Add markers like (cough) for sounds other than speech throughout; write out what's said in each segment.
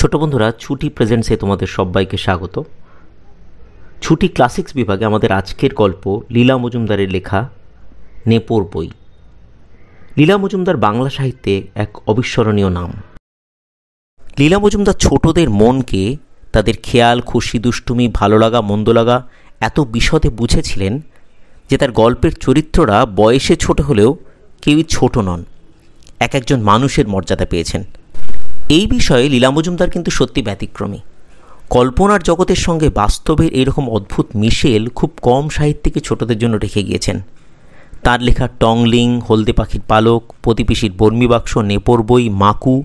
ছোট বন্ধুরা ছুটি প্রেজেন্টসে তোমাদের সবাইকে স্বাগত ছুটি ক্লাসিক্স বিভাগে আমাদের আজকের গল্প লীলা মজুমদারের লেখা নেপোর বই লীলা মজুমদার বাংলা সাহিত্যে এক অবিস্মরণীয় নাম লীলা মজুমদার ছোটদের মনকে তাদের খেয়াল খুশি দুষ্টুমি ভালো লাগা মন্দ লাগা এত বিশদে বুঝেছিলেন যে তার গল্পের চরিত্ররা বয়সে ছোট হলেও কেউই ছোট নন এক একজন মানুষের মর্যাদা পেয়েছেন এই বিষয়ে লীলা মজুমদার কিন্তু সত্যি ব্যতিক্রমী কল্পনার জগতের সঙ্গে বাস্তবের এরকম অদ্ভুত মিশেল খুব কম সাহিত্যিকে ছোটদের জন্য রেখে গিয়েছেন তার লেখা টংলিং হলদে পাখির পালক প্রতিপিসির বর্মী বাক্স নেপর বই মাকু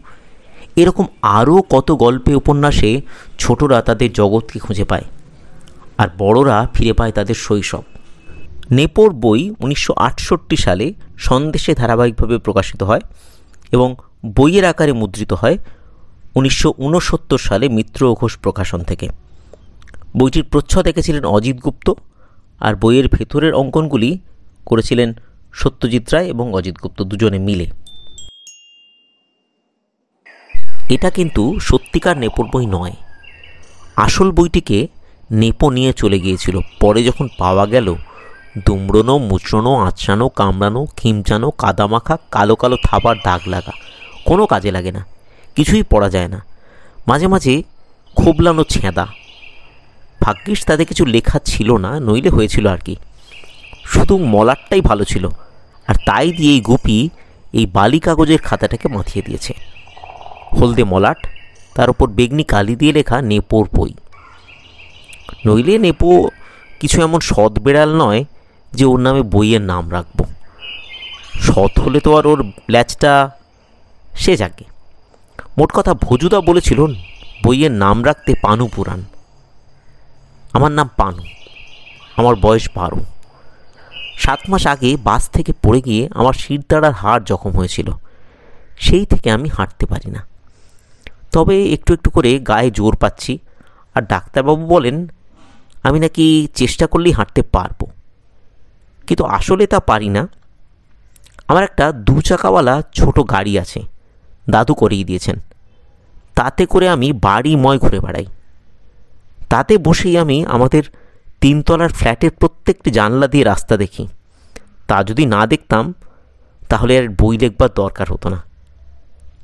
এরকম আরও কত গল্পে উপন্যাসে ছোটরা তাদের জগৎকে খুঁজে পায় আর বড়রা ফিরে পায় তাদের শৈশব নেপোর বই উনিশশো সালে সন্দেশে ধারাবাহিকভাবে প্রকাশিত হয় এবং বইয়ের আকারে মুদ্রিত হয় উনিশশো সালে মিত্র ঘোষ প্রকাশন থেকে বইটির প্রচ্ছদ এঁকেছিলেন অজিত গুপ্ত আর বইয়ের ভেতরের অঙ্কনগুলি করেছিলেন সত্যজিৎ রায় এবং অজিত গুপ্ত দুজনে মিলে এটা কিন্তু সত্যিকার নেপোর বই নয় আসল বইটিকে নেপো নিয়ে চলে গিয়েছিল পরে যখন পাওয়া গেল দুমড়নো মুচড়নো আঁচড়ানো কামড়ানো খিমচানো কাদামাখা কালো কালো থাবার দাগ লাগা কোনো কাজে লাগে না কিছুই পড়া যায় না মাঝে মাঝে খোবলানো ছেঁদা ভাগ্যিস তাদের কিছু লেখা ছিল না নইলে হয়েছিল আর কি শুধু মলারটাই ভালো ছিল আর তাই দিয়ে এই গুপি এই বালি কাগজের খাতাটাকে মাথিয়ে দিয়েছে হলদে মলাট তার উপর বেগনি কালি দিয়ে লেখা নেপোর বই নইলে নেপো কিছু এমন সৎ বেড়াল নয় যে ওর নামে বইয়ের নাম রাখব সৎ হলে তো আর ওর ল্যাচটা সে যাকে মোট কথা ভোজুদা বলেছিল বইয়ের নাম রাখতে পানু পুরাণ আমার নাম পানু আমার বয়স বারো সাত মাস আগে বাস থেকে পড়ে গিয়ে আমার শিরদাড়ার হাড় জখম হয়েছিল সেই থেকে আমি হাঁটতে পারি না তবে একটু একটু করে গায়ে জোর পাচ্ছি আর ডাক্তারবাবু বলেন আমি নাকি চেষ্টা করলেই হাঁটতে পারবো কিন্তু আসলে তা পারি না আমার একটা দু চাকাওয়ালা ছোট গাড়ি আছে দাদু করিয়ে দিয়েছেন তাতে করে আমি বাড়ি ময় ঘুরে বেড়াই তাতে বসেই আমি আমাদের তিনতলার ফ্ল্যাটের প্রত্যেকটি জানলা দিয়ে রাস্তা দেখি তা যদি না দেখতাম তাহলে আর বই লেখবার দরকার হতো না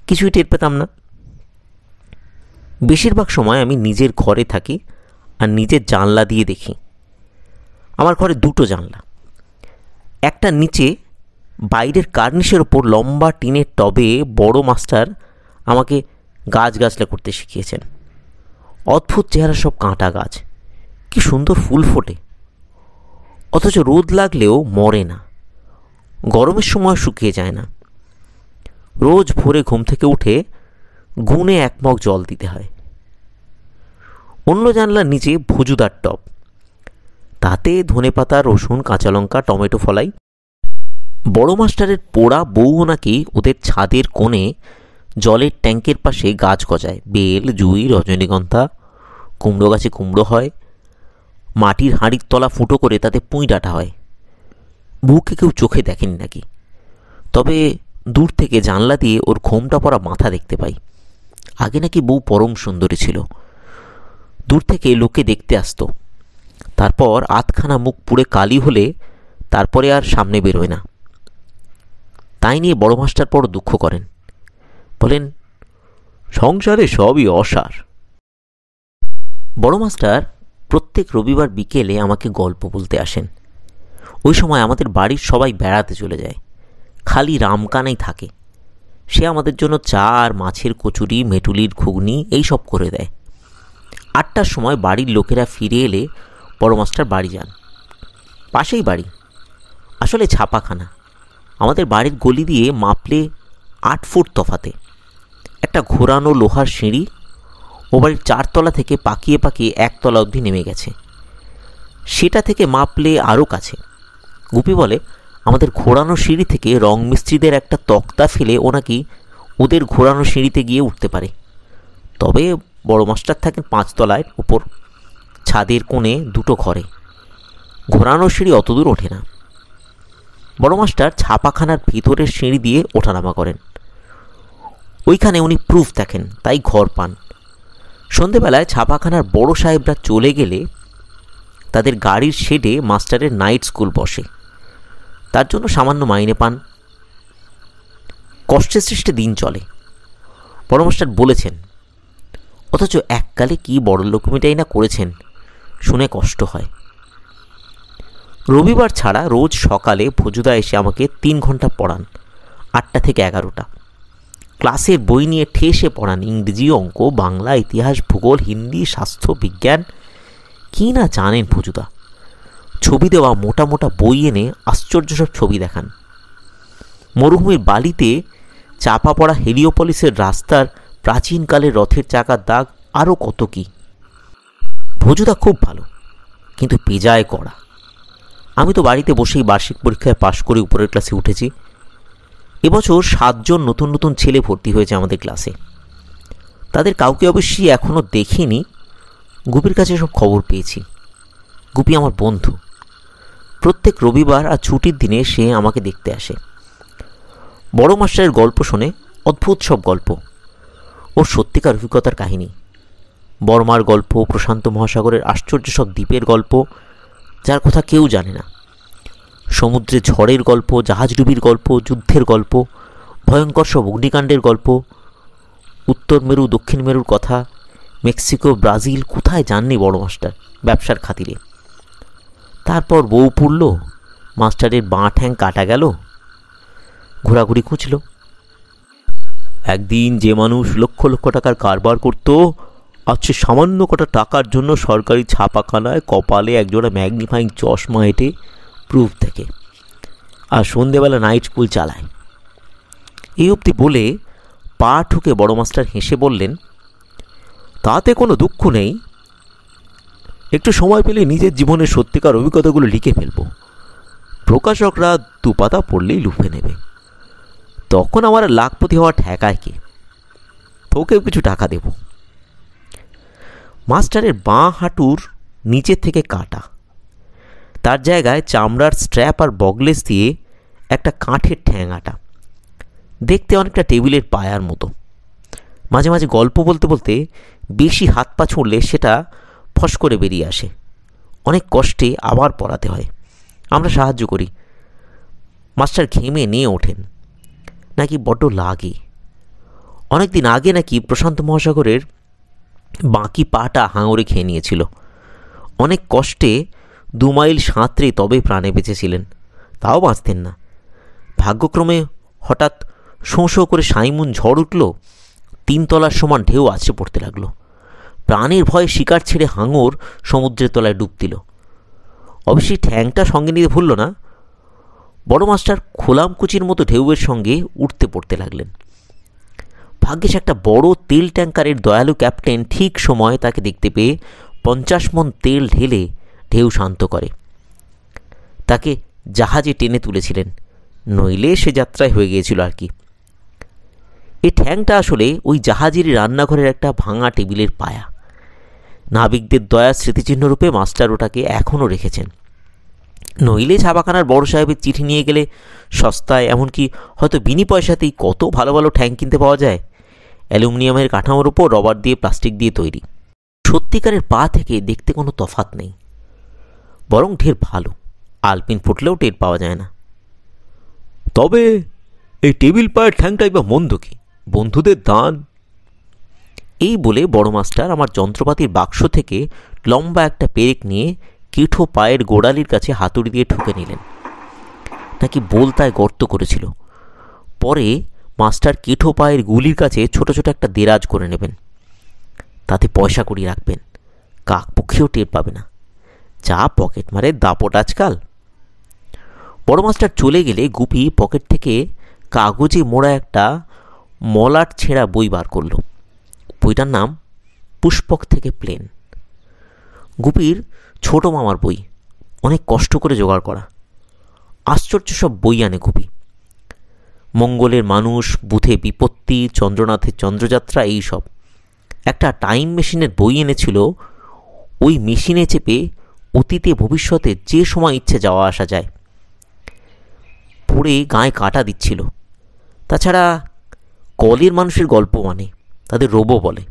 কিছুই টের পেতাম না বেশিরভাগ সময় আমি নিজের ঘরে থাকি আর নিজের জানলা দিয়ে দেখি আমার ঘরে দুটো জানলা একটা নিচে বাইরের কার্নিশের ওপর লম্বা টিনের টবে বড় মাস্টার আমাকে গাছ গাছলে করতে শিখিয়েছেন অদ্ভুত চেহারা সব কাঁটা গাছ কি সুন্দর ফুল ফোটে অথচ রোদ লাগলেও মরে না গরমের সময় শুকিয়ে যায় না রোজ ভোরে ঘুম থেকে উঠে গুনে একমগ জল দিতে হয় অন্য জানলার নিচে ভুজুদার টব তাতে ধনে পাতা রসুন কাঁচা লঙ্কা টমেটো ফলাই বড় মাস্টারের পোড়া বউ নাকি ওদের ছাদের কোণে জলের ট্যাঙ্কের পাশে গাছ গজায় বেল জুই রজনীগন্ধা কুমড়ো গাছে কুমড়ো হয় মাটির হাঁড়ির তলা ফুটো করে তাতে পুঁই ডাটা হয় বউকে কেউ চোখে দেখেনি নাকি তবে দূর থেকে জানলা দিয়ে ওর ঘোমটা পরা মাথা দেখতে পাই আগে নাকি বউ পরম সুন্দরী ছিল দূর থেকে লোকে দেখতে আসতো তারপর আধখানা মুখ পুড়ে কালি হলে তারপরে আর সামনে বেরোয় না তাই নিয়ে বড় মাস্টার পর দুঃখ করেন বলেন সংসারে সবই অসার বড় মাস্টার প্রত্যেক রবিবার বিকেলে আমাকে গল্প বলতে আসেন ওই সময় আমাদের বাড়ির সবাই বেড়াতে চলে যায় খালি রামকানাই থাকে সে আমাদের জন্য চা আর মাছের কচুরি মেটুলির ঘুগনি এই সব করে দেয় আটটার সময় বাড়ির লোকেরা ফিরে এলে বড় মাস্টার বাড়ি যান পাশেই বাড়ি আসলে ছাপাখানা আমাদের বাড়ির গলি দিয়ে মাপলে আট ফুট তফাতে একটা ঘোরানো লোহার সিঁড়ি ও বাড়ির চারতলা থেকে পাকিয়ে পাকিয়ে একতলা অবধি নেমে গেছে সেটা থেকে মাপলে আরও কাছে গুপি বলে আমাদের ঘোরানো সিঁড়ি থেকে রং মিস্ত্রিদের একটা তক্তা ফেলে ও নাকি ওদের ঘোরানো সিঁড়িতে গিয়ে উঠতে পারে তবে বড় মাস্টার থাকেন পাঁচতলায় উপর ছাদের কোণে দুটো ঘরে ঘোরানো সিঁড়ি অতদূর ওঠে না বড় মাস্টার ছাপাখানার ভিতরের সিঁড়ি দিয়ে ওঠানামা করেন ওইখানে উনি প্রুফ দেখেন তাই ঘর পান সন্ধেবেলায় ছাপাখানার বড় সাহেবরা চলে গেলে তাদের গাড়ির শেডে মাস্টারের নাইট স্কুল বসে তার জন্য সামান্য মাইনে পান কষ্টে সৃষ্টে দিন চলে বড় মাস্টার বলেছেন অথচ এককালে কী বড়লোকমিটাই না করেছেন শুনে কষ্ট হয় রবিবার ছাড়া রোজ সকালে ভোজুদা এসে আমাকে তিন ঘন্টা পড়ান আটটা থেকে এগারোটা ক্লাসের বই নিয়ে ঠেসে পড়ান ইংরেজি অঙ্ক বাংলা ইতিহাস ভূগোল হিন্দি স্বাস্থ্য বিজ্ঞান কী না জানেন ভোজুদা ছবি দেওয়া মোটা মোটা বই এনে আশ্চর্য সব ছবি দেখান মরুভূমির বালিতে চাপা পড়া হেলিওপলিসের রাস্তার প্রাচীনকালের রথের চাকার দাগ আরও কত কী ভোজুদা খুব ভালো কিন্তু পেজায় করা আমি তো বাড়িতে বসেই বার্ষিক পরীক্ষায় পাশ করে উপরের ক্লাসে উঠেছি এবছর সাতজন নতুন নতুন ছেলে ভর্তি হয়েছে আমাদের ক্লাসে তাদের কাউকে অবশ্যই এখনও দেখিনি গুপির কাছে সব খবর পেয়েছি গুপি আমার বন্ধু প্রত্যেক রবিবার আর ছুটির দিনে সে আমাকে দেখতে আসে বড় মাস্টারের গল্প শুনে অদ্ভুত সব গল্প ওর সত্যিকার অভিজ্ঞতার কাহিনী বর্মার গল্প প্রশান্ত মহাসাগরের আশ্চর্য সব দ্বীপের গল্প যার কথা কেউ জানে না সমুদ্রে ঝড়ের গল্প জাহাজডুবির গল্প যুদ্ধের গল্প ভয়ঙ্কর সব অগ্নিকাণ্ডের গল্প উত্তর মেরু দক্ষিণ মেরুর কথা মেক্সিকো ব্রাজিল কোথায় যাননি বড় মাস্টার ব্যবসার খাতিরে তারপর বউ পুড়ল মাস্টারের বাঁ ঠ্যাং কাটা গেল ঘোরাঘুরি খুঁজল একদিন যে মানুষ লক্ষ লক্ষ টাকার কারবার করতো আজ সে সামান্য কটা টাকার জন্য সরকারি ছাপাখানায় কপালে একজোড়া ম্যাগনিফাইং চশমা হেঁটে প্রুফ থেকে আর সন্ধেবেলা নাইট স্কুল চালায় এই অবধি বলে পা ঠুকে বড় মাস্টার হেসে বললেন তাতে কোনো দুঃখ নেই একটু সময় পেলে নিজের জীবনের সত্যিকার অভিজ্ঞতাগুলো লিখে ফেলবো প্রকাশকরা দুপাতা পড়লেই লুফে নেবে তখন আমার লাখপতি হওয়া ঠেকায় কে তোকেও কিছু টাকা দেবো মাস্টারের বাঁ হাঁটুর নিচের থেকে কাটা তার জায়গায় চামড়ার স্ট্র্যাপ আর বগলেস দিয়ে একটা কাঠের ঠ্যাঙাটা দেখতে অনেকটা টেবিলের পায়ার মতো মাঝে মাঝে গল্প বলতে বলতে বেশি হাত পা ছুঁড়লে সেটা ফস করে বেরিয়ে আসে অনেক কষ্টে আবার পড়াতে হয় আমরা সাহায্য করি মাস্টার ঘেমে নিয়ে ওঠেন নাকি বড্ড লাগে অনেক দিন আগে নাকি প্রশান্ত মহাসাগরের বাকি পাটা হাঙড়ে খেয়ে নিয়েছিল অনেক কষ্টে দু মাইল সাঁতরে তবে প্রাণে বেঁচেছিলেন তাও বাঁচতেন না ভাগ্যক্রমে হঠাৎ শোঁ শোঁ করে সাইমুন ঝড় উঠল তিনতলার সমান ঢেউ আছড়ে পড়তে লাগলো প্রাণের ভয়ে শিকার ছেড়ে হাঙর সমুদ্রের তলায় ডুব দিল অবশ্যই ঠ্যাংটা সঙ্গে নিতে ভুলল না বড় মাস্টার খোলামকুচির মতো ঢেউয়ের সঙ্গে উঠতে পড়তে লাগলেন ভাগ্যেস একটা বড় তেল ট্যাঙ্কারের দয়ালু ক্যাপ্টেন ঠিক সময় তাকে দেখতে পেয়ে পঞ্চাশ মন তেল ঢেলে ঢেউ শান্ত করে তাকে জাহাজে টেনে তুলেছিলেন নইলে সে যাত্রায় হয়ে গিয়েছিল আর কি এই ঠ্যাংটা আসলে ওই জাহাজের রান্নাঘরের একটা ভাঙা টেবিলের পায়া নাবিকদের দয়া স্মৃতিচিহ্ন রূপে মাস্টার ওটাকে এখনও রেখেছেন নইলে ছাপাখানার বড় সাহেবের চিঠি নিয়ে গেলে সস্তায় এমনকি হয়তো বিনি পয়সাতেই কত ভালো ভালো ঠ্যাং কিনতে পাওয়া যায় অ্যালুমিনিয়ামের কাঠামোর উপর রবার দিয়ে প্লাস্টিক দিয়ে তৈরি সত্যিকারের পা থেকে দেখতে কোনো তফাত নেই বরং ঢের ভালো আলপিন ফুটলেও টের পাওয়া যায় না তবে এই টেবিল পায়ের ঠ্যাংটাই বা মন্দ কি বন্ধুদের দান এই বলে বড় মাস্টার আমার যন্ত্রপাতির বাক্স থেকে লম্বা একটা পেরেক নিয়ে কেঠো পায়ের গোড়ালির কাছে হাতুড়ি দিয়ে ঠুকে নিলেন নাকি বোলতায় গর্ত করেছিল পরে মাস্টার কেঠো পায়ের গুলির কাছে ছোট ছোট একটা দেরাজ করে নেবেন তাতে পয়সা করি রাখবেন পক্ষেও টের পাবে না যা পকেট মারে দাপট আজকাল বড় মাস্টার চলে গেলে গুপি পকেট থেকে কাগজে মোড়া একটা মলাট ছেঁড়া বই বার করল বইটার নাম পুষ্পক থেকে প্লেন গুপির ছোট মামার বই অনেক কষ্ট করে জোগাড় করা আশ্চর্য সব বই আনে গুপি মঙ্গলের মানুষ বুথে বিপত্তি চন্দ্রনাথের চন্দ্রযাত্রা এইসব একটা টাইম মেশিনের বই এনেছিল ওই মেশিনে চেপে অতীতে ভবিষ্যতে যে সময় ইচ্ছে যাওয়া আসা যায় পড়ে গায়ে কাটা দিচ্ছিল তাছাড়া কলের মানুষের গল্প মানে তাদের রোবো বলে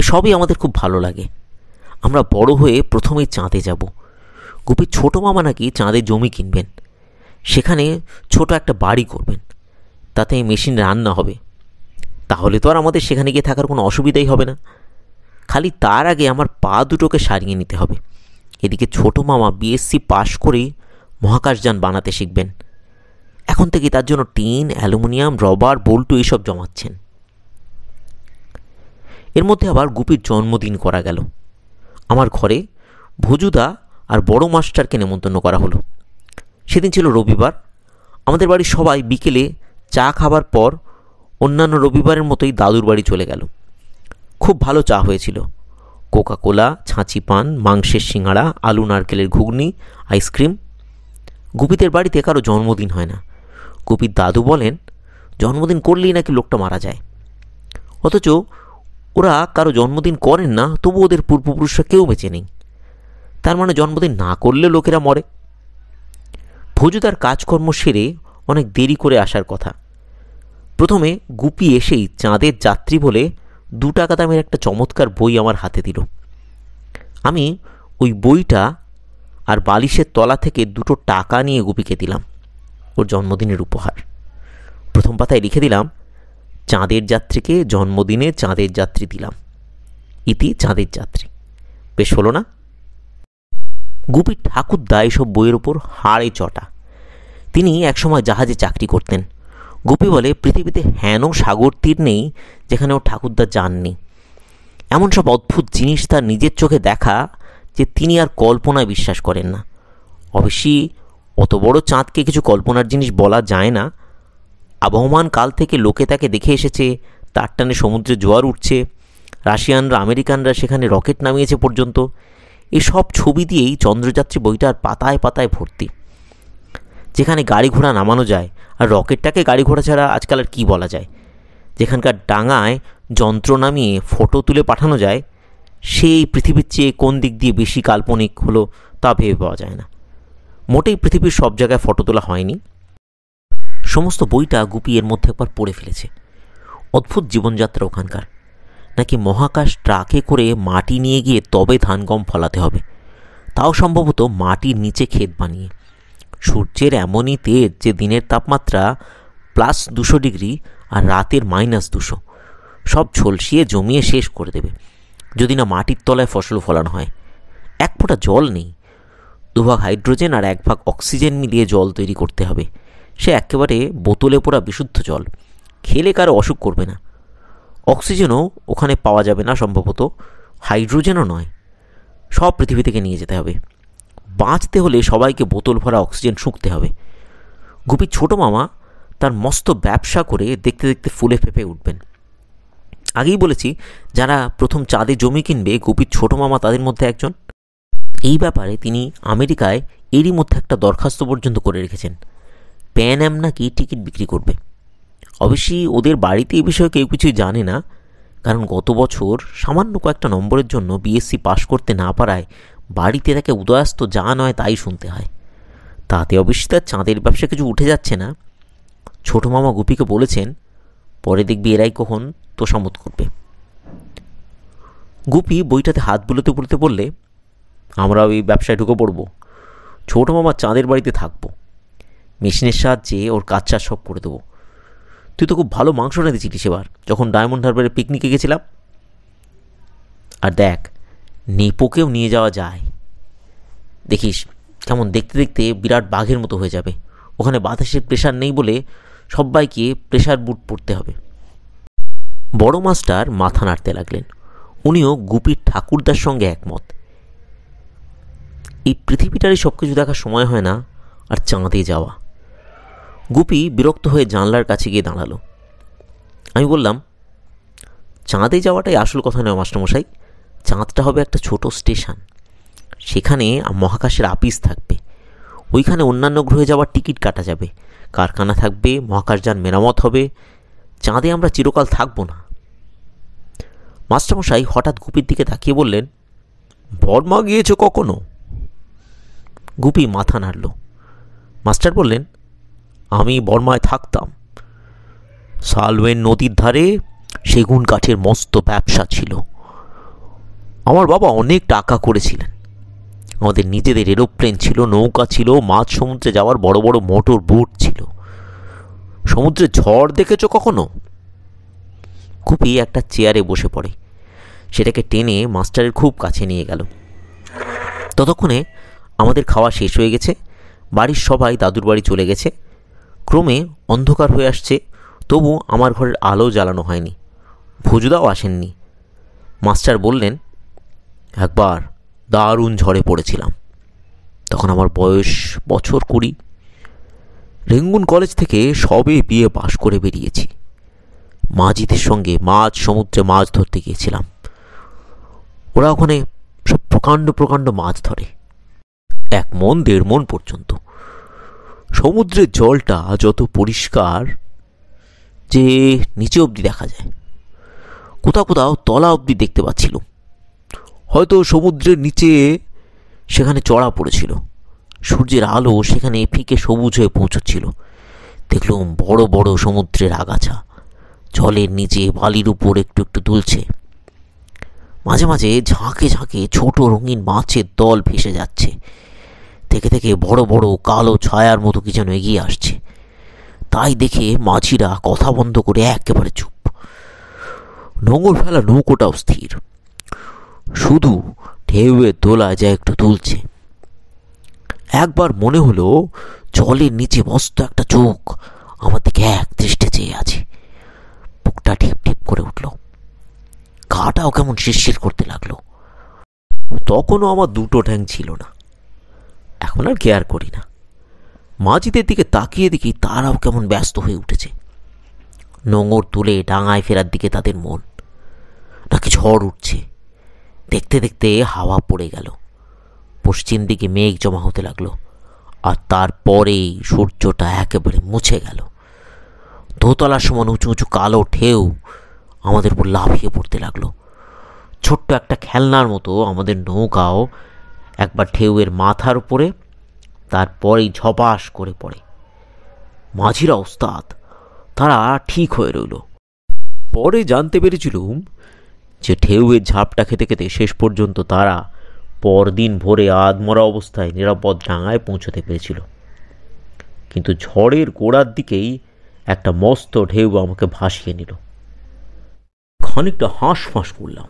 এসবই আমাদের খুব ভালো লাগে আমরা বড় হয়ে প্রথমে চাঁদে যাব গুপির ছোটো মামা নাকি চাঁদে জমি কিনবেন সেখানে ছোট একটা বাড়ি করবেন তাতে মেশিন রান্না হবে তাহলে তো আর আমাদের সেখানে গিয়ে থাকার কোনো অসুবিধাই হবে না খালি তার আগে আমার পা দুটোকে সারিয়ে নিতে হবে এদিকে ছোট মামা বিএসসি পাশ করে মহাকাশযান বানাতে শিখবেন এখন থেকে তার জন্য টিন অ্যালুমিনিয়াম রবার বল্টু এইসব জমাচ্ছেন এর মধ্যে আবার গুপির জন্মদিন করা গেল আমার ঘরে ভুজুদা আর বড় মাস্টারকে নেমন্তন্ন করা হলো সেদিন ছিল রবিবার আমাদের বাড়ির সবাই বিকেলে চা খাবার পর অন্যান্য রবিবারের মতোই দাদুর বাড়ি চলে গেল খুব ভালো চা হয়েছিল কোকা কোলা ছাঁচি পান মাংসের সিঙাড়া আলু নারকেলের ঘুগনি আইসক্রিম গুপিতের বাড়িতে কারো জন্মদিন হয় না গুপির দাদু বলেন জন্মদিন করলেই নাকি লোকটা মারা যায় অথচ ওরা কারো জন্মদিন করেন না তবু ওদের পূর্বপুরুষরা কেউ বেঁচে নেই তার মানে জন্মদিন না করলে লোকেরা মরে ভোজদার কাজকর্ম সেরে অনেক দেরি করে আসার কথা প্রথমে গুপি এসেই চাঁদের যাত্রী বলে দু টাকা দামের একটা চমৎকার বই আমার হাতে দিল আমি ওই বইটা আর বালিশের তলা থেকে দুটো টাকা নিয়ে গুপিকে দিলাম ওর জন্মদিনের উপহার প্রথম পাতায় লিখে দিলাম চাঁদের যাত্রীকে জন্মদিনে চাঁদের যাত্রী দিলাম ইতি চাঁদের যাত্রী বেশ হলো না গুপি ঠাকুরদা এসব বইয়ের ওপর হাড়ে চটা তিনি একসময় জাহাজে চাকরি করতেন গুপি বলে পৃথিবীতে হেন সাগর তীর নেই যেখানে ও ঠাকুরদা যাননি এমন সব অদ্ভুত জিনিস তার নিজের চোখে দেখা যে তিনি আর কল্পনায় বিশ্বাস করেন না অবশ্যই অত বড় চাঁদকে কিছু কল্পনার জিনিস বলা যায় না আবহমান কাল থেকে লোকে তাকে দেখে এসেছে তার টানে সমুদ্রে জোয়ার উঠছে রাশিয়ানরা আমেরিকানরা সেখানে রকেট নামিয়েছে পর্যন্ত এসব ছবি দিয়েই চন্দ্রযাত্রী বইটার পাতায় পাতায় ভর্তি যেখানে গাড়ি ঘোড়া নামানো যায় আর রকেটটাকে গাড়ি ঘোড়া ছাড়া আজকাল আর কী বলা যায় যেখানকার ডাঙায় যন্ত্র নামিয়ে ফটো তুলে পাঠানো যায় সেই পৃথিবীর চেয়ে কোন দিক দিয়ে বেশি কাল্পনিক হলো তা ভেবে পাওয়া যায় না মোটেই পৃথিবীর সব জায়গায় ফটো তোলা হয়নি সমস্ত বইটা গুপি এর মধ্যে একবার পড়ে ফেলেছে অদ্ভুত জীবনযাত্রা ওখানকার নাকি মহাকাশ ট্রাকে করে মাটি নিয়ে গিয়ে তবে ধান গম ফলাতে হবে তাও সম্ভবত মাটির নিচে ক্ষেত বানিয়ে সূর্যের এমনই তেজ যে দিনের তাপমাত্রা প্লাস দুশো ডিগ্রি আর রাতের মাইনাস দুশো সব ঝলসিয়ে জমিয়ে শেষ করে দেবে যদি না মাটির তলায় ফসল ফলানো হয় এক ফোঁটা জল নেই দুভাগ হাইড্রোজেন আর এক ভাগ অক্সিজেন মিলিয়ে জল তৈরি করতে হবে সে একেবারে বোতলে পোড়া বিশুদ্ধ জল খেলে কারো অসুখ করবে না অক্সিজেনও ওখানে পাওয়া যাবে না সম্ভবত হাইড্রোজেনও নয় সব পৃথিবী থেকে নিয়ে যেতে হবে বাঁচতে হলে সবাইকে বোতল ভরা অক্সিজেন শুঁকতে হবে গুপির ছোট মামা তার মস্ত ব্যবসা করে দেখতে দেখতে ফুলে ফেঁপে উঠবেন আগেই বলেছি যারা প্রথম চাঁদে জমি কিনবে গুপির ছোট মামা তাদের মধ্যে একজন এই ব্যাপারে তিনি আমেরিকায় এরই মধ্যে একটা দরখাস্ত পর্যন্ত করে রেখেছেন প্যান অ্যাম নাকি টিকিট বিক্রি করবে অবশ্যই ওদের বাড়িতে এ বিষয়ে কেউ কিছুই জানে না কারণ গত বছর সামান্য কয়েকটা নম্বরের জন্য বিএসসি পাশ করতে না পারায় বাড়িতে তাকে উদয়াস্ত যা নয় তাই শুনতে হয় তাতে অবশ্যই তার চাঁদের ব্যবসা কিছু উঠে যাচ্ছে না ছোটো মামা গুপিকে বলেছেন পরে দেখবি এরাই কখন তোষামত করবে গুপি বইটাতে হাত বুলোতে বুলোতে বললে আমরা ওই ব্যবসায় ঢুকে পড়ব ছোটো মামা চাঁদের বাড়িতে থাকবো মেশিনের সাহায্যে ওর কাজ চাষ সব করে দেবো তুই তো খুব ভালো মাংস রেঁধেছিলি সেবার যখন ডায়মন্ড হারবারে পিকনিকে গেছিলাম আর দেখ নেপোকেও নিয়ে যাওয়া যায় দেখিস কেমন দেখতে দেখতে বিরাট বাঘের মতো হয়ে যাবে ওখানে বাতাসের প্রেশার নেই বলে সবাইকে প্রেশার বুট পরতে হবে বড় মাস্টার মাথা নাড়তে লাগলেন উনিও গুপির ঠাকুরদার সঙ্গে একমত এই পৃথিবীটারই সব কিছু দেখার সময় হয় না আর চাঁদে যাওয়া গুপি বিরক্ত হয়ে জানলার কাছে গিয়ে দাঁড়ালো আমি বললাম চাঁদে যাওয়াটাই আসল কথা নয় মাস্টারমশাই চাঁদটা হবে একটা ছোট স্টেশন সেখানে মহাকাশের আপিস থাকবে ওইখানে অন্যান্য গ্রহে যাওয়ার টিকিট কাটা যাবে কারখানা থাকবে মহাকাশযান মেরামত হবে চাঁদে আমরা চিরকাল থাকবো না মাস্টারমশাই হঠাৎ গুপির দিকে তাকিয়ে বললেন বর্মা গিয়েছো কখনো গুপি মাথা নাড়ল মাস্টার বললেন আমি বর্মায় থাকতাম সালওয়েন নদীর ধারে সেগুন কাঠের মস্ত ব্যবসা ছিল আমার বাবা অনেক টাকা করেছিলেন আমাদের নিজেদের এরোপ্লেন ছিল নৌকা ছিল মাছ সমুদ্রে যাওয়ার বড় বড় মোটর বোট ছিল সমুদ্রে ঝড় দেখেছ কখনো কুপি একটা চেয়ারে বসে পড়ে সেটাকে টেনে মাস্টারের খুব কাছে নিয়ে গেল ততক্ষণে আমাদের খাওয়া শেষ হয়ে গেছে বাড়ির সবাই দাদুর বাড়ি চলে গেছে ক্রমে অন্ধকার হয়ে আসছে তবু আমার ঘরের আলো জ্বালানো হয়নি ভুজুদাও আসেননি মাস্টার বললেন একবার দারুণ ঝড়ে পড়েছিলাম তখন আমার বয়স বছর কুড়ি রেঙ্গুন কলেজ থেকে সবে বিয়ে বাস করে বেরিয়েছি মাঝিদের সঙ্গে মাছ সমুদ্রে মাছ ধরতে গিয়েছিলাম ওরা ওখানে সব প্রকাণ্ড প্রকাণ্ড মাছ ধরে এক মন দেড় মন পর্যন্ত সমুদ্রের জলটা যত পরিষ্কার যে নিচে অবধি দেখা যায় কোথাও কোথাও তলা অবধি দেখতে পাচ্ছিল হয়তো সমুদ্রের নিচে সেখানে চড়া পড়েছিল সূর্যের আলো সেখানে ফিকে সবুজ হয়ে পৌঁছচ্ছিল দেখলুম বড় বড় সমুদ্রের আগাছা জলের নিচে বালির উপর একটু একটু দুলছে মাঝে মাঝে ঝাঁকে ঝাঁকে ছোট রঙিন মাছের দল ভেসে যাচ্ছে থেকে থেকে বড় বড় কালো ছায়ার মতো কি যেন এগিয়ে আসছে তাই দেখে মাঝিরা কথা বন্ধ করে একেবারে চুপ নোঙর ফেলা নৌকোটাও স্থির শুধু ঢেউয়ের দোলা যা একটু তুলছে একবার মনে হলো জলের নিচে মস্ত একটা চোখ আমার দিকে এক দৃষ্টে চেয়ে আছে বুকটা ঢিপ ঢিপ করে উঠল গাটাও কেমন শিরশির করতে লাগলো তখনও আমার দুটো ঠ্যাং ছিল না এখন আর কেয়ার করি না মাঝিদের দিকে তাকিয়ে দেখি তারাও কেমন ব্যস্ত হয়ে উঠেছে নোঙর তুলে ডাঙায় ফেরার দিকে তাদের মন নাকি ঝড় উঠছে দেখতে দেখতে হাওয়া পড়ে গেল পশ্চিম দিকে মেঘ জমা হতে লাগলো আর তারপরেই সূর্যটা একেবারে মুছে গেল দোতলার সমান উঁচু উঁচু কালো ঢেউ আমাদের উপর লাফিয়ে পড়তে লাগলো ছোট্ট একটা খেলনার মতো আমাদের নৌকাও একবার ঢেউয়ের মাথার উপরে তারপরেই ঝপাস করে পড়ে মাঝিরা ওস্তাদ তারা ঠিক হয়ে রইল পরে জানতে পেরেছিলুম যে ঢেউয়ের ঝাপটা খেতে খেতে শেষ পর্যন্ত তারা পরদিন ভোরে আধমরা অবস্থায় নিরাপদ ডাঙায় পৌঁছতে পেরেছিল কিন্তু ঝড়ের গোড়ার দিকেই একটা মস্ত ঢেউ আমাকে ভাসিয়ে নিল খানিকটা হাঁস ফাঁস করলাম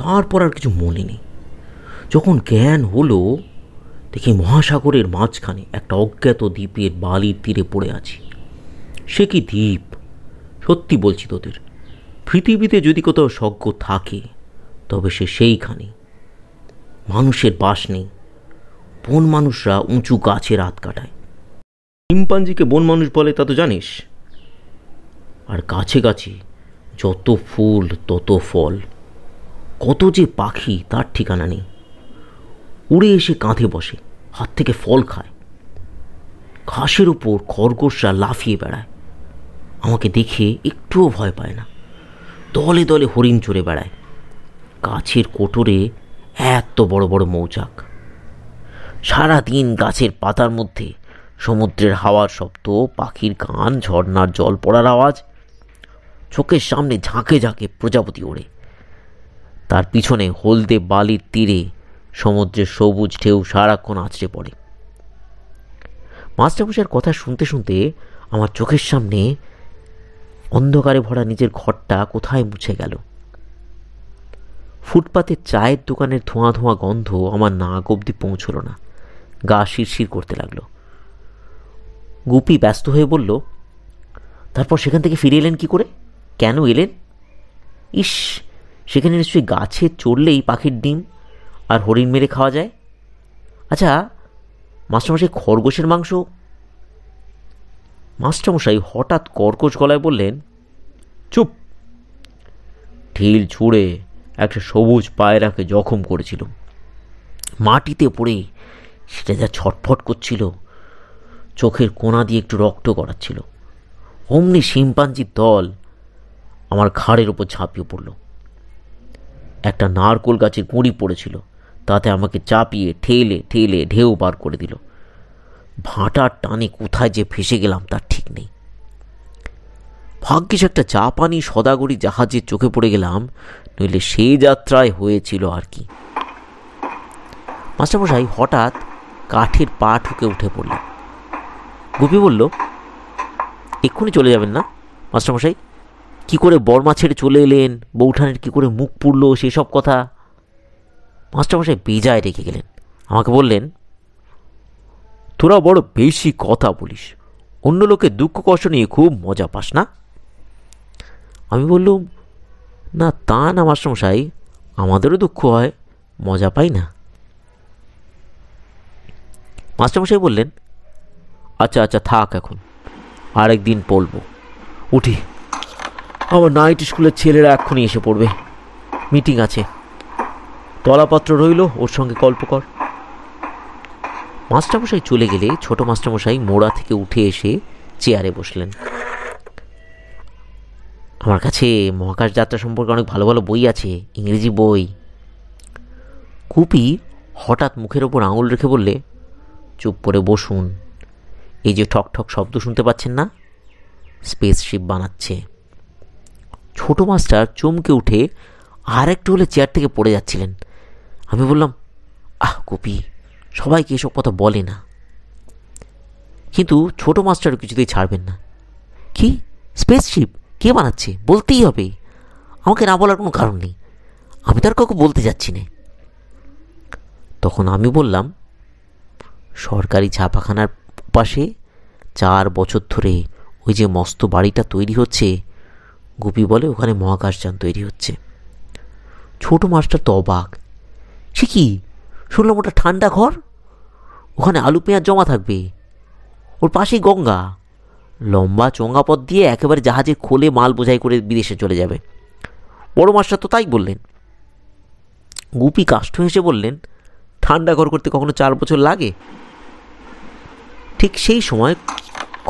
তারপর আর কিছু মনে নেই যখন জ্ঞান হলো দেখি মহাসাগরের মাঝখানে একটা অজ্ঞাত দ্বীপের বালির তীরে পড়ে আছি সে কি দ্বীপ সত্যি বলছি তোদের পৃথিবীতে যদি কোথাও সজ্ঞ থাকে তবে সে সেইখানে মানুষের বাস নেই বন মানুষরা উঁচু গাছে রাত কাটায় চিম্পাঞ্জিকে বন মানুষ বলে তা তো জানিস আর গাছে গাছে যত ফুল তত ফল কত যে পাখি তার ঠিকানা নেই উড়ে এসে কাঁধে বসে হাত থেকে ফল খায় ঘাসের ওপর খরগোশরা লাফিয়ে বেড়ায় আমাকে দেখে একটুও ভয় পায় না দলে দলে হরিণ চড়ে বেড়ায় গাছের কোটরে এত বড় বড় মৌচাক সারা দিন গাছের পাতার মধ্যে সমুদ্রের হাওয়ার শব্দ পাখির গান ঝর্নার জল পড়ার আওয়াজ চোখের সামনে ঝাঁকে ঝাঁকে প্রজাপতি ওড়ে তার পিছনে হলদে বালির তীরে সমুদ্রের সবুজ ঢেউ সারাক্ষণ আছড়ে পড়ে মাস্টারমশাইয়ের কথা শুনতে শুনতে আমার চোখের সামনে অন্ধকারে ভরা নিজের ঘরটা কোথায় মুছে গেল ফুটপাতে চায়ের দোকানের ধোঁয়া ধোঁয়া গন্ধ আমার নাক অবধি পৌঁছল না গা শিরশির করতে লাগলো গুপি ব্যস্ত হয়ে বলল তারপর সেখান থেকে ফিরে এলেন কি করে কেন এলেন ইস সেখানে নিশ্চয়ই গাছে চড়লেই পাখির ডিম আর হরিণ মেরে খাওয়া যায় আচ্ছা মাস্টারমশাই খরগোশের মাংস মাস্টারমশাই হঠাৎ কর্কশ গলায় বললেন চুপ ঢিল ছুঁড়ে একটা সবুজ পায়রাকে জখম করেছিল মাটিতে পড়ে সেটা যা ছটফট করছিল চোখের কোনা দিয়ে একটু রক্ত গড়াচ্ছিল অমনি শিম্পাঞ্জির দল আমার ঘাড়ের ওপর ঝাঁপিয়ে পড়ল একটা নারকোল গাছের গুঁড়ি পড়েছিল তাতে আমাকে চাপিয়ে ঠেলে ঠেলে ঢেউ বার করে দিল ভাঁটার টানে কোথায় যে ফেসে গেলাম তার ঠিক নেই ভাগ্যিস একটা জাপানি সদাগরি জাহাজে চোখে পড়ে গেলাম নইলে সেই যাত্রায় হয়েছিল আর কি মাস্টারমশাই হঠাৎ কাঠের পা ঠুকে উঠে পড়ল গুপি বলল এক্ষুনি চলে যাবেন না মাস্টারমশাই কি করে বর্মা ছেড়ে চলে এলেন বৌঠানের কি করে মুখ পুড়ল সেসব কথা মাস্টারমশাই বেজায় রেখে গেলেন আমাকে বললেন তোরা বড় বেশি কথা বলিস অন্য লোকে দুঃখ কষ্ট নিয়ে খুব মজা পাস না আমি বললুম না তা না মাস্টারমশাই আমাদেরও দুঃখ হয় মজা পাই না মাস্টারমশাই বললেন আচ্ছা আচ্ছা থাক এখন আরেক দিন পড়বো উঠি আমার নাইট স্কুলের ছেলেরা এক্ষুনি এসে পড়বে মিটিং আছে তলাপাত্র রইল ওর সঙ্গে গল্প কর মাস্টারমশাই চলে গেলে ছোট মাস্টারমশাই মোড়া থেকে উঠে এসে চেয়ারে বসলেন আমার কাছে মহাকাশ যাত্রা সম্পর্কে অনেক ভালো ভালো বই আছে ইংরেজি বই কুপি হঠাৎ মুখের ওপর আঙুল রেখে বললে চুপ করে বসুন এই যে ঠক ঠক শব্দ শুনতে পাচ্ছেন না স্পেসশিপ বানাচ্ছে ছোট মাস্টার চমকে উঠে আর একটু হলে চেয়ার থেকে পড়ে যাচ্ছিলেন আমি বললাম আহ কপি সবাইকে এসব কথা বলে না কিন্তু ছোট মাস্টার কিছুতেই ছাড়বেন না কি স্পেসশিপ কে বানাচ্ছে বলতেই হবে আমাকে না বলার কোনো কারণ নেই আমি তার কাউকে বলতে যাচ্ছি না তখন আমি বললাম সরকারি ছাপাখানার পাশে চার বছর ধরে ওই যে মস্ত বাড়িটা তৈরি হচ্ছে গুপি বলে ওখানে মহাকাশযান তৈরি হচ্ছে ছোট মাস্টার তো অবাক সে কি শুনলাম ওটা ঠান্ডা ঘর ওখানে আলু পেঁয়াজ জমা থাকবে ওর পাশেই গঙ্গা লম্বা চঙ্গা পথ দিয়ে একেবারে জাহাজে খোলে মাল বোঝাই করে বিদেশে চলে যাবে বড় মাস্টার তো তাই বললেন গুপি কাষ্ট হেসে বললেন ঠান্ডা ঘর করতে কখনো চার বছর লাগে ঠিক সেই সময়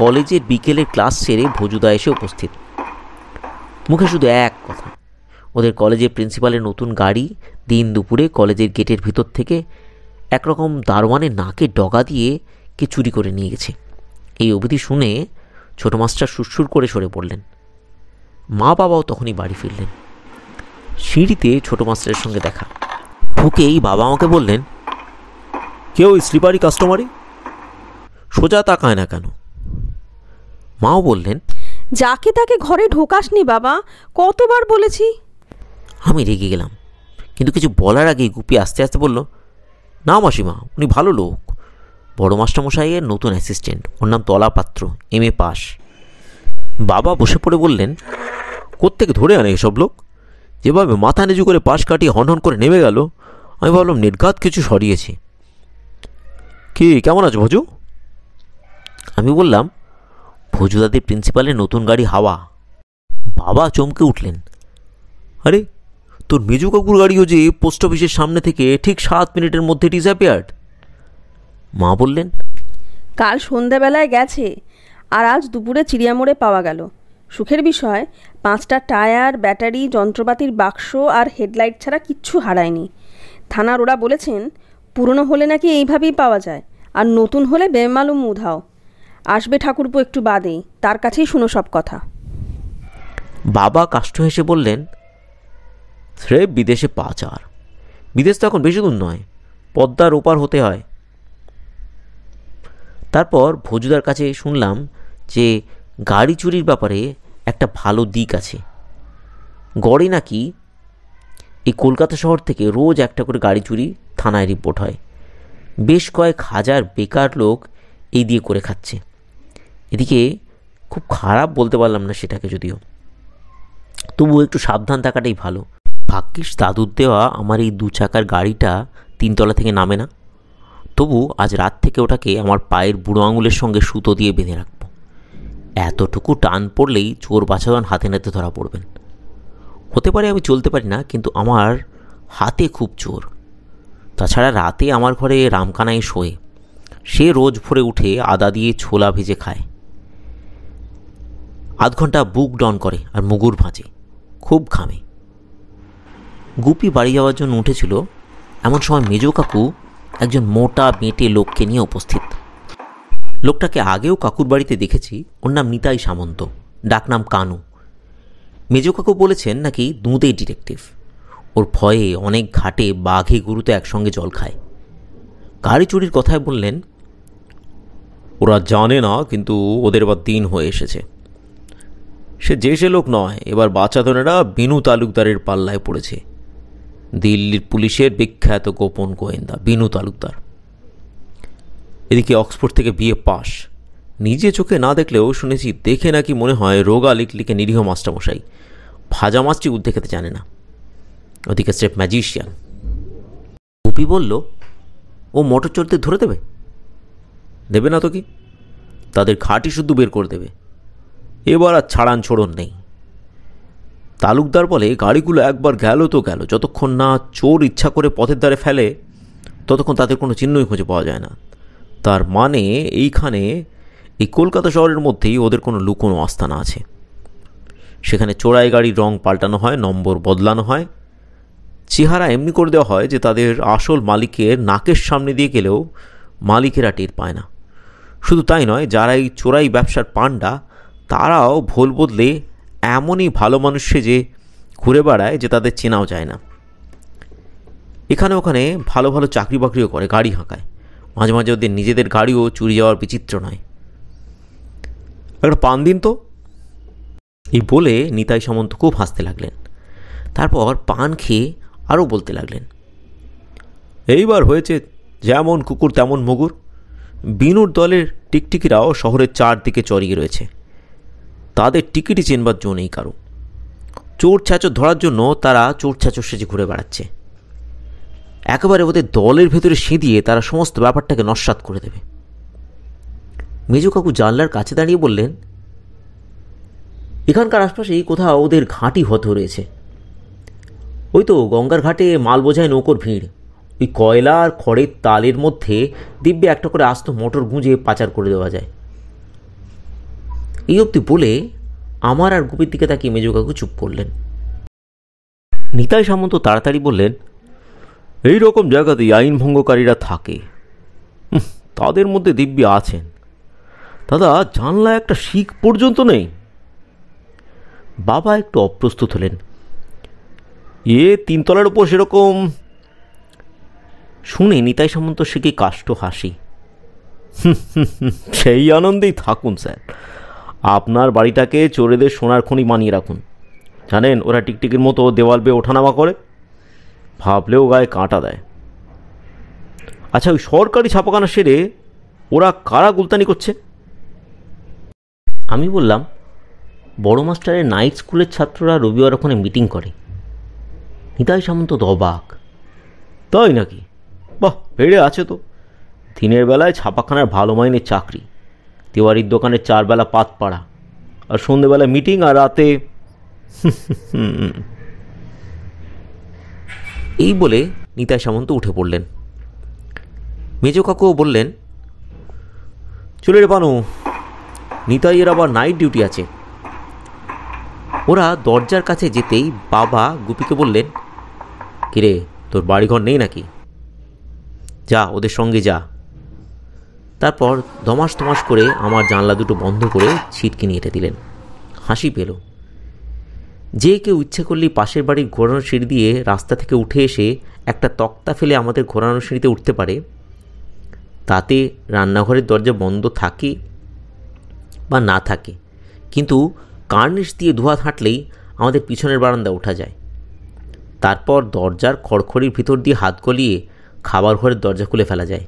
কলেজের বিকেলের ক্লাস সেরে ভজুদা এসে উপস্থিত মুখে শুধু এক কথা ওদের কলেজের প্রিন্সিপালের নতুন গাড়ি দিন দুপুরে কলেজের গেটের ভিতর থেকে একরকম দারোয়ানের নাকে ডগা দিয়ে কে চুরি করে নিয়ে গেছে এই অবধি শুনে ছোট মাস্টার সুরসুর করে সরে পড়লেন মা বাবাও তখনই বাড়ি ফিরলেন সিঁড়িতে ছোট মাস্টারের সঙ্গে দেখা ঢুকেই বাবা আমাকে বললেন কেউ স্লিপারি কাস্টমারই সোজা তাকায় না কেন মাও বললেন যাকে তাকে ঘরে ঢোকাসনি বাবা কতবার বলেছি আমি রেগে গেলাম কিন্তু কিছু বলার আগেই গুপি আস্তে আস্তে বলল না মাসিমা উনি ভালো লোক বড় মাস্টারমশাইয়ের নতুন অ্যাসিস্ট্যান্ট ওর নাম তলা পাত্র এম এ পাস বাবা বসে পড়ে বললেন কোত্থেকে ধরে আনে এসব লোক যেভাবে মাথা নিচু করে পাশ কাটিয়ে হনহন করে নেমে গেল আমি ভাবলাম নির্ঘাত কিছু সরিয়েছে কি কেমন আছো ভজু আমি বললাম ভজু দাদি প্রিন্সিপালের নতুন গাড়ি হাওয়া বাবা চমকে উঠলেন আরে তো মেজু কাকুর গাড়িও যে পোস্ট অফিসের সামনে থেকে ঠিক সাত মিনিটের মধ্যে ডিসঅ্যাপিয়ার্ড মা বললেন কাল সন্ধ্যাবেলায় গেছে আর আজ দুপুরে চিড়িয়ামোড়ে পাওয়া গেল সুখের বিষয় পাঁচটা টায়ার ব্যাটারি যন্ত্রপাতির বাক্স আর হেডলাইট ছাড়া কিচ্ছু হারায়নি থানার ওরা বলেছেন পুরনো হলে নাকি এইভাবেই পাওয়া যায় আর নতুন হলে বেমালুম উধাও আসবে ঠাকুরপো একটু বাদেই তার কাছেই শুনো সব কথা বাবা কাষ্ট হেসে বললেন স্রেফ বিদেশে পাচার বিদেশ তো এখন বেশি দূর নয় পদ্মার ওপার হতে হয় তারপর ভোজুদার কাছে শুনলাম যে গাড়ি চুরির ব্যাপারে একটা ভালো দিক আছে গড়ে নাকি এই কলকাতা শহর থেকে রোজ একটা করে গাড়ি চুরি থানায় রিপোর্ট হয় বেশ কয়েক হাজার বেকার লোক এই দিয়ে করে খাচ্ছে এদিকে খুব খারাপ বলতে পারলাম না সেটাকে যদিও তবুও একটু সাবধান থাকাটাই ভালো ভাগ্যিস দাদুর দেওয়া আমার এই দু চাকার গাড়িটা তিনতলা থেকে নামে না তবু আজ রাত থেকে ওটাকে আমার পায়ের বুড়ো আঙুলের সঙ্গে সুতো দিয়ে বেঁধে রাখবো এতটুকু টান পড়লেই চোর বাছাধন হাতে নাতে ধরা পড়বেন হতে পারে আমি চলতে পারি না কিন্তু আমার হাতে খুব চোর তাছাড়া রাতে আমার ঘরে রামকানায় শোয়ে সে রোজ ভোরে উঠে আদা দিয়ে ছোলা ভেজে খায় আধ ঘন্টা বুক ডন করে আর মুগুর ভাঁজে খুব ঘামে গুপি বাড়ি যাওয়ার জন্য উঠেছিল এমন সময় মেজো কাকু একজন মোটা মেটে লোককে নিয়ে উপস্থিত লোকটাকে আগেও কাকুর বাড়িতে দেখেছি ওর নাম নিতাই সামন্ত ডাকনাম কানু মেজো কাকু বলেছেন নাকি দুঁদেই ডিটেকটিভ ওর ভয়ে অনেক ঘাটে বাঘে গুরুতে একসঙ্গে জল খায় গাড়ি চুরির কথায় বললেন ওরা জানে না কিন্তু ওদের বা দিন হয়ে এসেছে সে যে সে লোক নয় এবার বাচ্চা ধনেরা বিনু তালুকদারের পাল্লায় পড়েছে দিল্লির পুলিশের বিখ্যাত গোপন গোয়েন্দা বিনু তালুকদার এদিকে অক্সফোর্ড থেকে বিএ পাস নিজে চোখে না দেখলেও শুনেছি দেখে নাকি মনে হয় রোগা লিখলিকে নিরীহ মাস্টারমশাই ভাজা মাছটি উদ্ধে খেতে জানে না ওদিকে স্রেফ ম্যাজিশিয়ান গুপি বলল ও মোটর চলতে ধরে দেবে দেবে না তো কি তাদের খাটি শুদ্ধ বের করে দেবে এবার আর ছাড়ান ছোড়ন নেই তালুকদার বলে গাড়িগুলো একবার গেল তো গেল যতক্ষণ না চোর ইচ্ছা করে পথের দ্বারে ফেলে ততক্ষণ তাদের কোনো চিহ্নই খুঁজে পাওয়া যায় না তার মানে এইখানে এই কলকাতা শহরের মধ্যেই ওদের কোনো লুকোনো আস্থানা আছে সেখানে চোরাই গাড়ির রং পাল্টানো হয় নম্বর বদলানো হয় চেহারা এমনি করে দেওয়া হয় যে তাদের আসল মালিকের নাকের সামনে দিয়ে গেলেও মালিকেরা টের পায় না শুধু তাই নয় যারা এই চোরাই ব্যবসার পান্ডা তারাও ভোল বদলে এমনই ভালো মানুষে যে ঘুরে বেড়ায় যে তাদের চেনাও যায় না এখানে ওখানে ভালো ভালো চাকরি বাকরিও করে গাড়ি হাঁকায় মাঝে মাঝে ওদের নিজেদের গাড়িও চুরি যাওয়ার বিচিত্র নয় একটা পান দিন তো এই বলে নিতাই সামন্ত খুব হাসতে লাগলেন তারপর পান খেয়ে আরও বলতে লাগলেন এইবার হয়েছে যেমন কুকুর তেমন মগুর বিনুর দলের টিকটিকিরাও শহরের চারদিকে চড়িয়ে রয়েছে তাদের টিকিটই চেনবার জো নেই কারো চোর ছাঁচর ধরার জন্য তারা চোর ছাঁচর সেজে ঘুরে বেড়াচ্ছে একেবারে ওদের দলের ভেতরে সেঁধিয়ে তারা সমস্ত ব্যাপারটাকে নস্বাত করে দেবে মেজু কাকু জানলার কাছে দাঁড়িয়ে বললেন এখানকার আশপাশেই কোথাও ওদের ঘাঁটি হত রয়েছে ওই তো গঙ্গার ঘাটে মাল বোঝায় নৌকোর ভিড় ওই কয়লা আর খড়ের তালের মধ্যে দিব্যে একটা করে আস্ত মোটর গুঁজে পাচার করে দেওয়া যায় এই অব্দি বলে আমার আর গুপির দিকে তাকিয়ে মেজু কাকু চুপ করলেন নিতাই সামন্ত তাড়াতাড়ি বললেন এই রকম জায়গাতেই আইন ভঙ্গকারীরা থাকে তাদের মধ্যে দিব্যি আছেন দাদা জানলা একটা শিখ পর্যন্ত নেই বাবা একটু অপ্রস্তুত হলেন এ তিনতলার ওপর সেরকম শুনে নিতাই সামন্ত শিখে কাষ্ট হাসি সেই আনন্দেই থাকুন স্যার আপনার বাড়িটাকে চোরেদের সোনার খনি বানিয়ে রাখুন জানেন ওরা টিকটিকির মতো দেওয়াল বেয়ে ওঠানামা করে ভাবলেও গায়ে কাঁটা দেয় আচ্ছা ওই সরকারি ছাপাখানা সেরে ওরা কারা গুলতানি করছে আমি বললাম বড় মাস্টারের নাইট স্কুলের ছাত্ররা রবিবার ওখানে মিটিং করে নিতাই সামন্ত দবাক তাই নাকি বাহ বেড়ে আছে তো দিনের বেলায় ছাপাখানার ভালো মাইনের চাকরি তিওয়ারির দোকানে চারবেলা পাত পাড়া আর সন্ধেবেলা মিটিং আর রাতে (laughs) এই বলে নিতাই সামন্ত উঠে পড়লেন মেজো কাকুও বললেন চলে রে পানু নিতাইয়ের আবার নাইট ডিউটি আছে ওরা দরজার কাছে যেতেই বাবা গুপিকে বললেন কিরে তোর বাড়িঘর নেই নাকি যা ওদের সঙ্গে যা তারপর ধমাস ধমাস করে আমার জানলা দুটো বন্ধ করে ছিটকে নিয়ে এটা দিলেন হাসি পেল যে কেউ ইচ্ছে করলেই পাশের বাড়ির ঘোরানো সিঁড়ি দিয়ে রাস্তা থেকে উঠে এসে একটা তক্তা ফেলে আমাদের ঘোরানো সিঁড়িতে উঠতে পারে তাতে রান্নাঘরের দরজা বন্ধ থাকে বা না থাকে কিন্তু কার্নিশ দিয়ে ধোয়া হাঁটলেই আমাদের পিছনের বারান্দা ওঠা যায় তারপর দরজার খড়খড়ির ভিতর দিয়ে হাত গলিয়ে খাবার ঘরের দরজা খুলে ফেলা যায়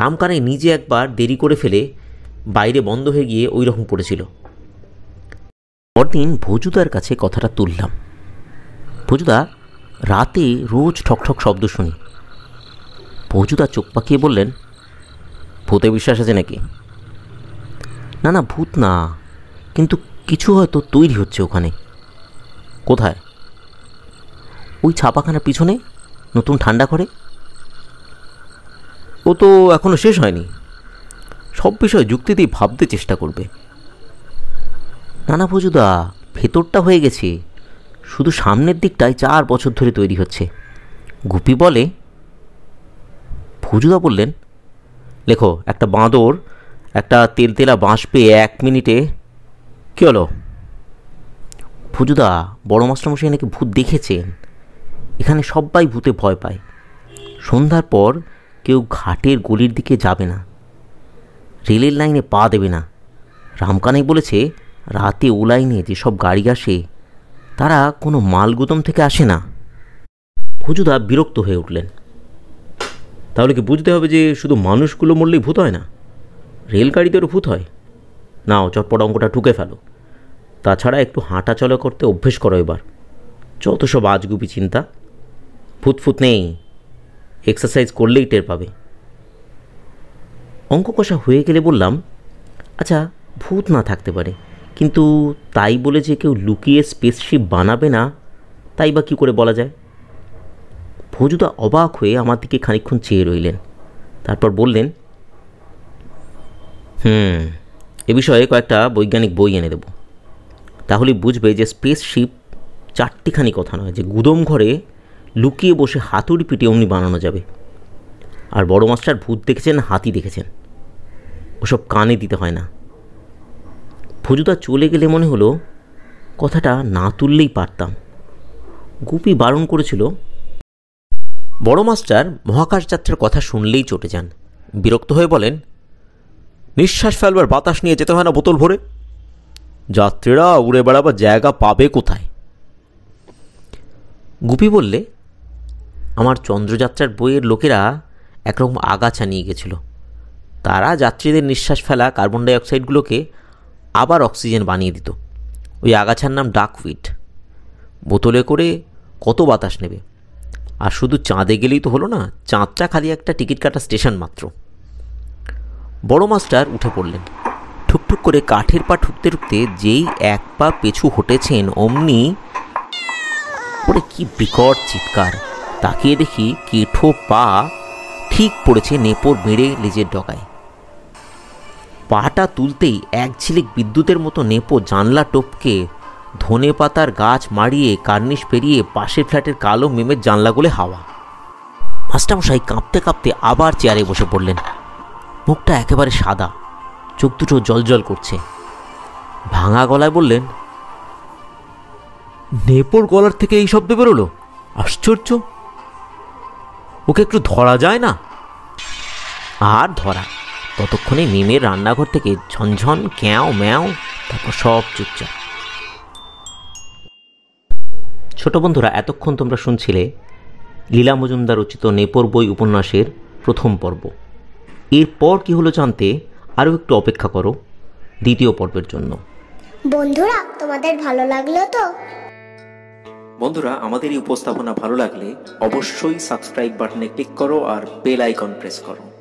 রামকানাই নিজে একবার দেরি করে ফেলে বাইরে বন্ধ হয়ে গিয়ে ওই রকম পড়েছিল পরদিন ভোজুদার কাছে কথাটা তুললাম ভোজুদা রাতে রোজ ঠকঠক শব্দ শুনি ভোজুদা চোখ পাকিয়ে বললেন ভূতে বিশ্বাস আছে নাকি না না ভূত না কিন্তু কিছু হয়তো তৈরি হচ্ছে ওখানে কোথায় ওই ছাপাখানার পিছনে নতুন ঠান্ডা করে ও তো এখনও শেষ হয়নি সব বিষয় যুক্তি দিয়ে ভাবতে চেষ্টা করবে নানা ভুজুদা ভেতরটা হয়ে গেছে শুধু সামনের দিকটাই চার বছর ধরে তৈরি হচ্ছে গুপি বলে ভুজুদা বললেন লেখো একটা বাঁদর একটা তেলতেলা বাঁশ পেয়ে এক মিনিটে কী হলো ভুজুদা বড় মাস্টারমশাই নাকি ভূত দেখেছেন এখানে সবাই ভূতে ভয় পায় সন্ধ্যার পর কেউ ঘাটের গলির দিকে যাবে না রেলের লাইনে পা দেবে না রামকানাই বলেছে রাতে ও লাইনে যেসব গাড়ি আসে তারা কোনো মালগুদম থেকে আসে না ভুজুদা বিরক্ত হয়ে উঠলেন তাহলে কি বুঝতে হবে যে শুধু মানুষগুলো মরলেই ভূত হয় না রেলগাড়িদেরও ভূত হয় নাও চটপট অঙ্কটা ঠুকে ফেলো তাছাড়া একটু হাঁটা চলা করতে অভ্যেস করো এবার যত সব আজগুপি চিন্তা ফুতফুত নেই এক্সারসাইজ করলেই টের পাবে অঙ্ক কষা হয়ে গেলে বললাম আচ্ছা ভূত না থাকতে পারে কিন্তু তাই বলে যে কেউ লুকিয়ে স্পেসশিপ বানাবে না তাই বা কী করে বলা যায় ভোজুদা অবাক হয়ে আমার দিকে খানিক্ষণ চেয়ে রইলেন তারপর বললেন হুম এ বিষয়ে কয়েকটা বৈজ্ঞানিক বই এনে দেব তাহলে বুঝবে যে স্পেসশিপ চারটিখানি কথা নয় যে গুদম ঘরে লুকিয়ে বসে হাতুড়ি পিটে অমনি বানানো যাবে আর বড় মাস্টার ভূত দেখেছেন হাতি দেখেছেন ওসব কানে দিতে হয় না ফজুদা চলে গেলে মনে হলো কথাটা না তুললেই পারতাম গুপি বারণ করেছিল বড় মাস্টার মহাকাশযাত্রার কথা শুনলেই চটে যান বিরক্ত হয়ে বলেন নিঃশ্বাস ফেলবার বাতাস নিয়ে যেতে হয় না বোতল ভরে যাত্রীরা উড়ে বেড়াবার জায়গা পাবে কোথায় গুপি বললে আমার চন্দ্রযাত্রার বইয়ের লোকেরা একরকম আগাছা নিয়ে গেছিল তারা যাত্রীদের নিঃশ্বাস ফেলা কার্বন ডাইঅক্সাইডগুলোকে আবার অক্সিজেন বানিয়ে দিত ওই আগাছার নাম ডাকউইট বোতলে করে কত বাতাস নেবে আর শুধু চাঁদে গেলেই তো হলো না চাঁদটা খালি একটা টিকিট কাটা স্টেশন মাত্র বড় মাস্টার উঠে পড়লেন ঠুকঠুক করে কাঠের পা ঠুকতে ঠুকতে যেই এক পা পেছু হটেছেন অমনি ওরে কি বিকট চিৎকার তাকিয়ে দেখি কেঠো পা ঠিক পড়েছে নেপোর বেড়ে লেজের ডগায় পাটা তুলতেই এক ঝিলিক বিদ্যুতের মতো নেপো জানলা টোপকে ধনে পাতার গাছ মারিয়ে কার্নিশ পেরিয়ে পাশের ফ্ল্যাটের কালো মেমের জানলা হাওয়া মাস্টারমশাই কাঁপতে কাঁপতে আবার চেয়ারে বসে পড়লেন মুখটা একেবারে সাদা চোখ দুটো জলজল করছে ভাঙা গলায় বললেন নেপোর গলার থেকে এই শব্দ বেরোলো আশ্চর্য ওকে একটু ধরা যায় না আর ধরা ততক্ষণে মিমের রান্নাঘর থেকে ঝনঝন ক্যাও ম্যাও তারপর সব চুপচাপ ছোট বন্ধুরা এতক্ষণ তোমরা শুনছিলে লীলা মজুমদার রচিত নেপর বই উপন্যাসের প্রথম পর্ব এরপর কি হলো জানতে আরও একটু অপেক্ষা করো দ্বিতীয় পর্বের জন্য বন্ধুরা তোমাদের ভালো লাগলো তো বন্ধুরা আমাদের এই উপস্থাপনা ভালো লাগলে অবশ্যই সাবস্ক্রাইব বাটনে ক্লিক করো আর বেল আইকন প্রেস করো